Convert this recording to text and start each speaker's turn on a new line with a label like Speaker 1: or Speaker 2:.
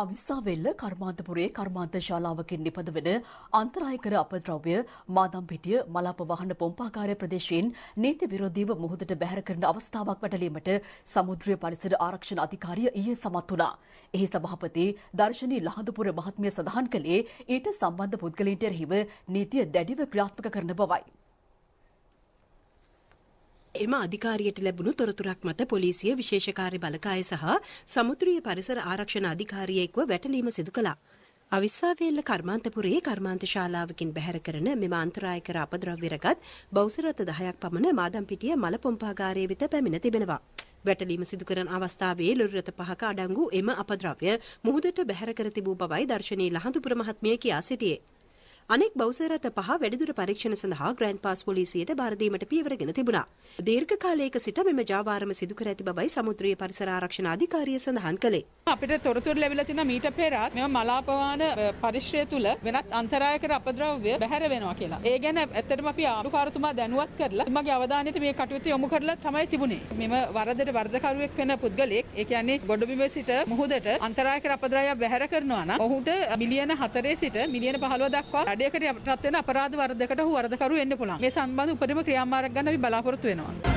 Speaker 1: අවිසාවෙල්ල කර්මාන්තපුරේ කර්මාන්ත ශාලාවකින් නිපදවන අන්තරායකර අපද්‍රව්‍ය මාදම්පිටිය මලාප වහන පොම්පාකාරය ප්‍රදේශයෙන් නීති විරෝධීව මුහුදට බැහැර කරන අවස්ථාවක් වැටලීමට සමුද්‍රීය පරිසර ආරක්ෂණ අධිකාරිය ඊයේ සමත් වුණා. එහි සභාපති දර්ශනී ලහඳපුර මහත්මිය සඳහන් කළේ ඊට සම්බන්ධ පුද්ගලයින්ට එරෙහිව නීතිය දැඩිව ක්‍රියාත්මක කරන බවයි. එම අධිකාරියට ලැබුණු තොරතුරක් මත පොලිසිය විශේෂ
Speaker 2: කාර්ය බළකාය සහ සමුද්‍රීය පරිසර ආරක්ෂණ අධිකාරියෙක්ව වැටලීම සිදු කළා. අවිස්සාවේල්ල කර්මාන්තපුරයේ කර්මාන්ත ශාලාවකින් බැහැර කරන මෙම අන්තරායකර අපද්‍රව්‍ය රැගත් බෞසරත 10ක් පමණ මාදම්පිටිය මල පොම්පාගාරයේ වෙත පැමිණ තිබෙනවා. වැටලීම සිදු කරන අවස්ථාවේ ලොරි රථ පහක අඩංගු එම අපද්‍රව්‍ය මුහුදට බැහැර කර තිබූ බවයි දර්ශනී ලහඳුපුර මහත්මිය කියා සිටියේ. අනෙක් බවුසර් රථ පහ වැඩිදුර පරීක්ෂණ සඳහා ග්‍රෑන්ඩ් පාස් පොලිසියට බාරදීමට පියවරගෙන තිබුණා. දීර්ඝ කාලයක සිට මෙම ජාවාරම සිදු කර ඇති බවයි සමුද්‍රීය
Speaker 3: පරිසර ආරක්ෂණ අධිකාරිය සඳහන් කළේ. අපිට තොරතුරු ලැබිලා තියෙනවා මීට පෙරත් මෙම මලාපවාන පරිශ්‍රය තුල වෙනත් අන්තරායකට අපද්‍රව්‍ය බැහැර වෙනවා කියලා. ඒ ගැන ඇත්තටම අපි ආරුකාරතුමා දැනුවත් කරලා මගේ අවධානයට මේ කටයුත්ත යොමු කරලා තමයි තිබුණේ. මෙම වරදට වරදකරුවෙක් වෙන පුද්ගලයෙක්, ඒ කියන්නේ ගොඩබිම සිට මුහුදට අන්තරායකට අපද්‍රව්‍ය බැහැර කරනවා නම් ඔහුට මිලියන 4 සිට මිලියන 15 දක්වා දඩයකට යටත් වෙන අපරාධ වර්ධකට හු වරදකරු වෙන්න පුළුවන්. මේ සම්බන්ධ උපරිම ක්‍රියාමාර්ග ගන්න අපි බලාපොරොත්තු වෙනවා.